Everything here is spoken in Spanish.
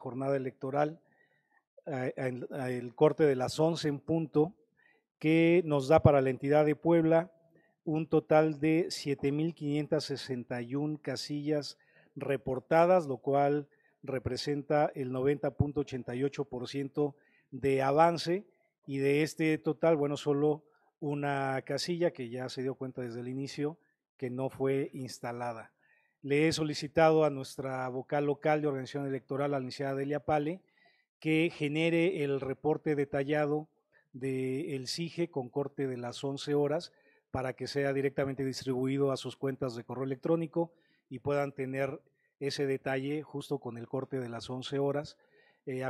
jornada electoral, el corte de las 11 en punto, que nos da para la entidad de Puebla un total de 7.561 casillas reportadas, lo cual representa el 90.88% de avance y de este total, bueno, solo una casilla que ya se dio cuenta desde el inicio que no fue instalada le he solicitado a nuestra vocal local de organización electoral, a la licenciada Delia Pale, que genere el reporte detallado del Sige CIGE con corte de las 11 horas para que sea directamente distribuido a sus cuentas de correo electrónico y puedan tener ese detalle justo con el corte de las 11 horas. Eh,